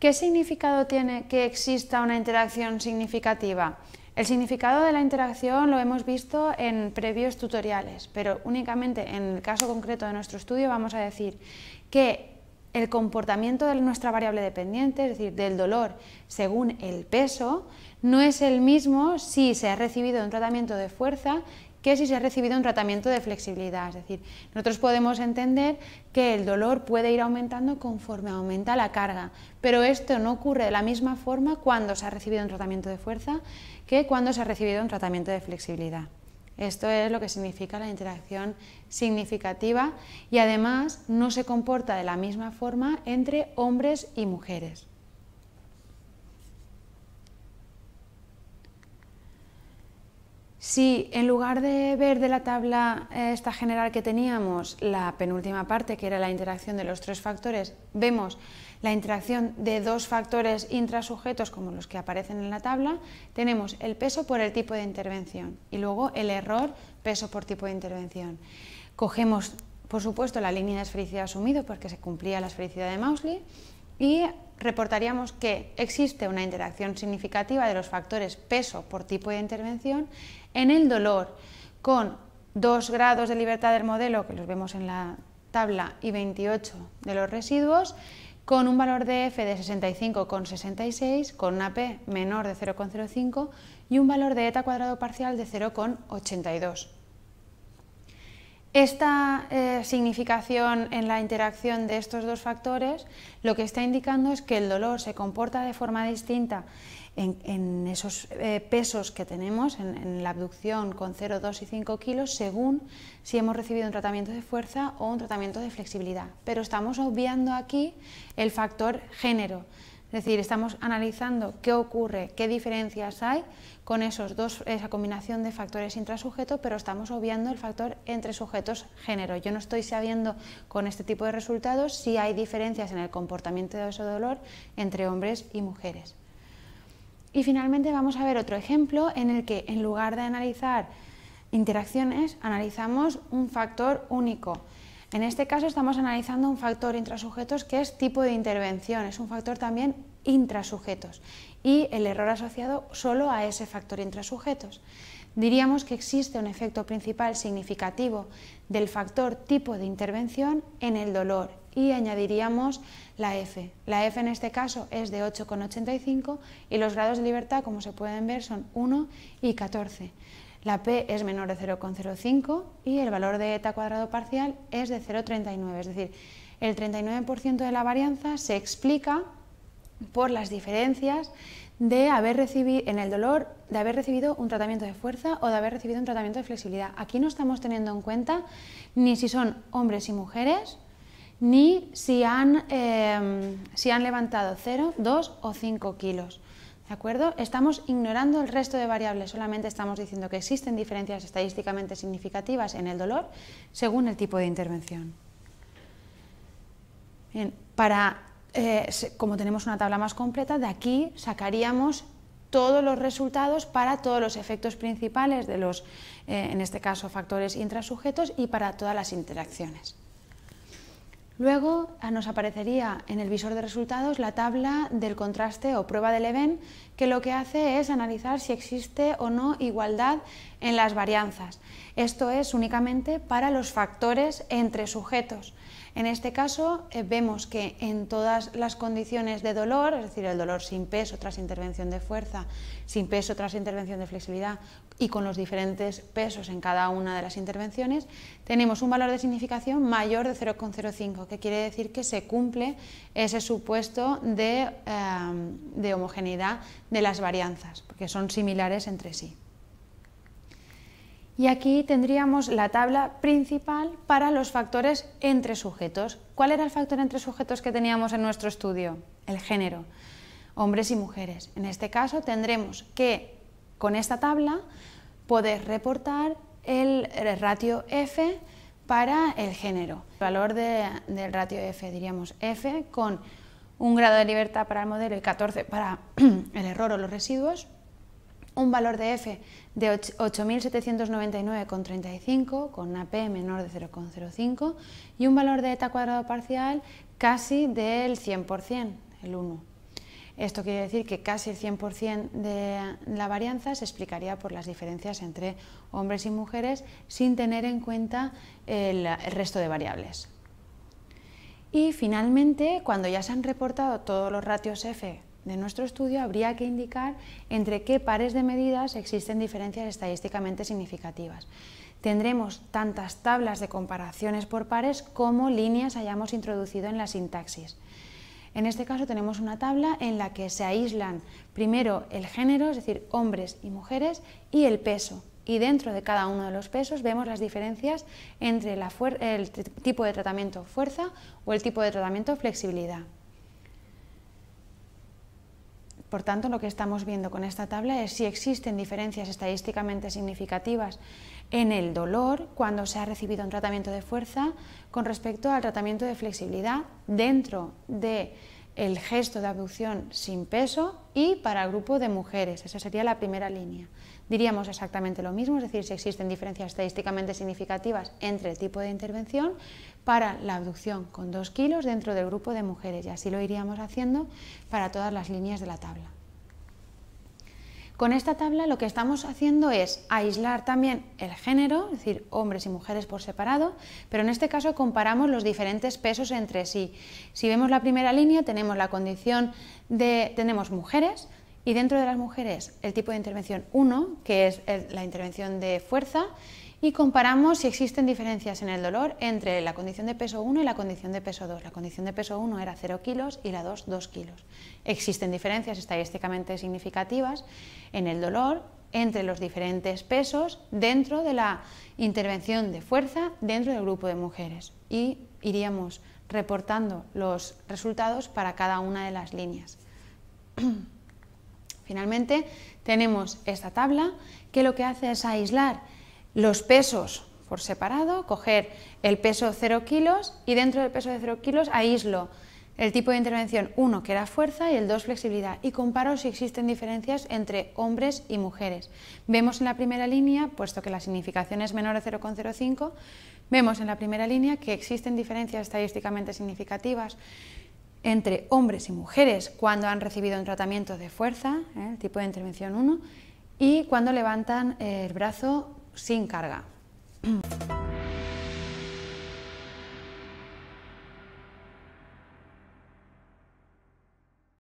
¿Qué significado tiene que exista una interacción significativa? El significado de la interacción lo hemos visto en previos tutoriales, pero únicamente en el caso concreto de nuestro estudio vamos a decir que el comportamiento de nuestra variable dependiente, es decir, del dolor según el peso, no es el mismo si se ha recibido un tratamiento de fuerza que si se ha recibido un tratamiento de flexibilidad. Es decir, nosotros podemos entender que el dolor puede ir aumentando conforme aumenta la carga, pero esto no ocurre de la misma forma cuando se ha recibido un tratamiento de fuerza que cuando se ha recibido un tratamiento de flexibilidad. Esto es lo que significa la interacción significativa y además no se comporta de la misma forma entre hombres y mujeres. Si en lugar de ver de la tabla eh, esta general que teníamos la penúltima parte, que era la interacción de los tres factores, vemos la interacción de dos factores intrasujetos como los que aparecen en la tabla, tenemos el peso por el tipo de intervención y luego el error peso por tipo de intervención. Cogemos, por supuesto, la línea de esfericidad asumido porque se cumplía la esfericidad de Mausley y reportaríamos que existe una interacción significativa de los factores peso por tipo de intervención en el dolor con dos grados de libertad del modelo, que los vemos en la tabla, y 28 de los residuos, con un valor de F de 65,66, con una P menor de 0,05 y un valor de eta cuadrado parcial de 0,82. Esta eh, significación en la interacción de estos dos factores lo que está indicando es que el dolor se comporta de forma distinta en, esos eh, pesos que tenemos, en, en la abducción con 0, 2 y 5 kilos, según si hemos recibido un tratamiento de fuerza o un tratamiento de flexibilidad. Pero estamos obviando aquí el factor género, es decir, estamos analizando qué ocurre, qué diferencias hay con esos dos, esa combinación de factores intrasujeto, pero estamos obviando el factor entre sujetos género. Yo no estoy sabiendo con este tipo de resultados si hay diferencias en el comportamiento de ese dolor entre hombres y mujeres. Y finalmente vamos a ver otro ejemplo en el que en lugar de analizar interacciones, analizamos un factor único. En este caso estamos analizando un factor intrasujetos que es tipo de intervención, es un factor también intrasujetos y el error asociado solo a ese factor intrasujetos. Diríamos que existe un efecto principal significativo del factor tipo de intervención en el dolor, y añadiríamos la F. La F en este caso es de 8,85 y los grados de libertad, como se pueden ver, son 1 y 14. La P es menor de 0,05 y el valor de eta cuadrado parcial es de 0,39, es decir, el 39% de la varianza se explica por las diferencias de haber recibido en el dolor de haber recibido un tratamiento de fuerza o de haber recibido un tratamiento de flexibilidad. Aquí no estamos teniendo en cuenta ni si son hombres y mujeres, ni si han, em, levantado 0, 2 o 5 kilos. ¿De acuerdo? Estamos ignorando el resto de variables, solamente estamos diciendo que existen diferencias estadísticamente significativas en el dolor según el tipo de intervención. para, eh, como tenemos una tabla más completa, de aquí sacaríamos todos los resultados para todos los efectos principales de los, eh, en este caso, factores intrasujetos y para todas las interacciones. Luego ah, nos aparecería en el visor de resultados la tabla del contraste o prueba del Leven, que lo que hace es analizar si existe o no igualdad en las varianzas. Esto es únicamente para los factores entre sujetos. En este caso eh, vemos que en todas las condiciones de dolor, es decir, el dolor sin peso tras intervención de fuerza, sin peso tras intervención de flexibilidad y con los diferentes pesos en cada una de las intervenciones, tenemos un valor de significación mayor de 0,05 quiere decir que se cumple ese supuesto de, em, de homogeneidad de las varianzas, porque son similares entre sí. Y aquí tendríamos la tabla principal para los factores entre sujetos. ¿Cuál era el factor entre sujetos que teníamos en nuestro estudio? El género, hombres y mujeres. En este caso tendremos que, con esta tabla, poder reportar el ratio F para el género. El valor del ratio F, diríamos F, con un grado de libertad para el modelo y 14 para el error o los residuos, un valor de F de 8.799,35 con una P menor de 0,05 y un valor de eta cuadrado parcial casi del 100%, el 1. Esto quiere decir que casi el 100% de la varianza se explicaría por las diferencias entre hombres y mujeres sin tener en cuenta el, resto de variables. Y finalmente, cuando ya se han reportado todos los ratios F de nuestro estudio, habría que indicar entre qué pares de medidas existen diferencias estadísticamente significativas. Tendremos tantas tablas de comparaciones por pares como líneas hayamos introducido en la sintaxis. En este caso tenemos una tabla en la que se aíslan primero el género, es decir, hombres y mujeres, y el peso. Y dentro de cada uno de los pesos vemos las diferencias entre el tipo de tratamiento fuerza o el tipo de tratamiento flexibilidad. Por tanto, lo que estamos viendo con esta tabla es si existen diferencias estadísticamente significativas en el dolor cuando se ha recibido un tratamiento de fuerza con respecto al tratamiento de flexibilidad dentro de el gesto de abducción sin peso y para el grupo de mujeres. Esa sería la primera línea. Diríamos exactamente lo mismo, es decir, si existen diferencias estadísticamente significativas entre el tipo de intervención para la abducción con dos kilos dentro del grupo de mujeres y así lo iríamos haciendo para todas las líneas de la tabla. Con esta tabla lo que estamos haciendo es aislar también el género, es decir, hombres y mujeres por separado, pero en este caso comparamos los diferentes pesos entre sí. Si vemos la primera línea tenemos la condición de, tenemos mujeres, y dentro de las mujeres el tipo de intervención 1, que es la intervención de fuerza, y comparamos si existen diferencias en el dolor entre la condición de peso 1 y la condición de peso 2. La condición de peso 1 era 0 kilos y la 2 2 kilos. Existen diferencias estadísticamente significativas en el dolor entre los diferentes pesos dentro de la intervención de fuerza dentro del grupo de mujeres y iríamos reportando los resultados para cada una de las líneas. Finalmente tenemos esta tabla que lo que hace es aislar los pesos por separado, coger el peso 0 kilos y dentro del peso de 0 kilos aíslo el tipo de intervención 1 que era fuerza y el 2 flexibilidad y comparo si existen diferencias entre hombres y mujeres. Vemos en la primera línea, puesto que la significación es menor de 0,05, vemos en la primera línea que existen diferencias estadísticamente significativas entre hombres y mujeres cuando han recibido un tratamiento de fuerza, ¿eh? el tipo de intervención 1, y cuando levantan el brazo sin carga.